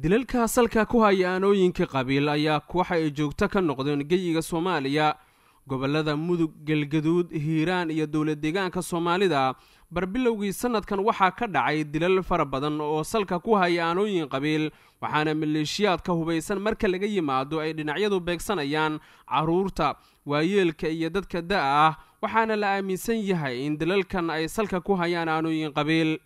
dilalka salka ku haya aanooyinka qabiil ayaa waxa ay joogto ka noqdeen geyiga soomaaliya gobollada mudug galgaduud hiiraan iyo dowlad deegaanka soomaalida barbilowgii sannadkan waxaa ka dhacay dilal fara badan oo salka ku haya aanooyin qabiil waxaana maleeshiyaadka hubaysan marka laga yimaado ay dhinacyadu beegsanayaan caruurta waayeelka iyo dadka da-ah waxaana la aaminsan yahay in dilalkan ay salka ku hayaan aanooyin qabiil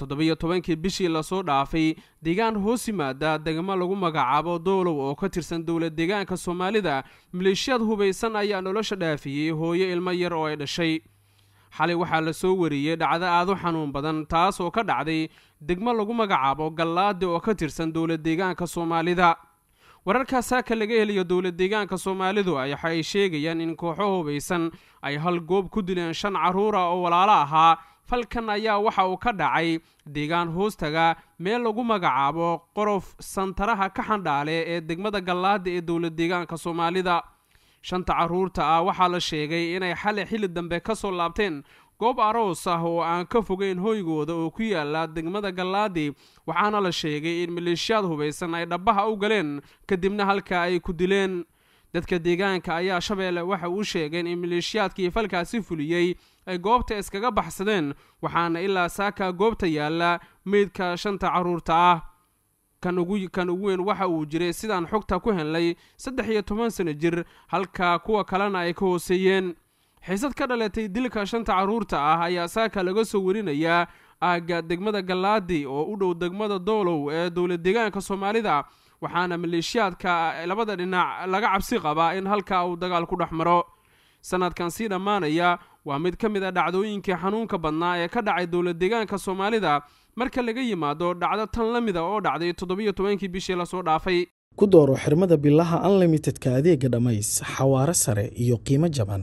toddobiyo tobankii bishii lasoo dhaafay deegaan hoos yimaada degmo lagu magacaabo doolow oo ka tirsan dowlad deegaanka soomaalida maleeshiyaad hubaysan ayaa nolosha dhaafiyey hooyo ilmo yar oo ay dhashay xalay waxaa la soo wariyey dhacdo aada u xanuun badan taas oo ka dhacday degmo lagu magacaabo gallaadi oo ka tirsan dowlad deegaanka soomaalida wararkaa saaka laga heliyo dowlad deegaanka soomaalidu waxa ay sheegayaan in kooxo hubaysan ay hal goob ku dileen shan carruura oo walaalo ahaa falkan ayaa waxa uu ka dhacay deegaan hoostaga meel lagu magacaabo qorof santaraha ka xandhaale ee degmada gallaada ee dowla deegaanka soomaalida shanta carruurta ah waxaa la sheegay inay xalay xilli dambe ka soo laabteen goob aroos ah oo aan ka fogeyn hoygooda oo ku yaala degmada gallaadi waxaana la sheegay in maleeshiyaad hubaysan ay dhabbaha u galeen kadibna halka ay ku dileen dadka deegaanka ayaa shabeelle waxa uu sheegeen in maleeshiyaadkii falkaasi fuliyey ay goobta iskaga baxsadeen waxaana ilaa saaka goobta yaalla meydka shanta carruurta ah kan ugu weyn waxa uu jiray sidaan xogta ku helnay saddex iyo toban sano jir halka kuwa kalena ay ka hooseeyeen xiisad ka dhalatay dilka shanta carruurta ah ayaa saaka laga soo warinayaa aagga degmada gallaadi oo u dhow degmada doolow ee dowla deegaanka soomaalida waxaana maleeshiyaadka labada dhinac laga cabsi qabaa in halkaa uu dagaal ku dhex maro sanadkan sii dhammaanaya waa mid ka mid a ah dhacdooyinkii xanuunka badnaa ee ka dhacay dowla deegaanka soomaalida marka laga yimaado dhacdo tan la mida ah oo dhacday toddobiyo tobankii bishii lasoo dhaafay ku dooro xirmada bilaha unlimitedka adeega dhammays xawaaro sare iyo qiimo jaban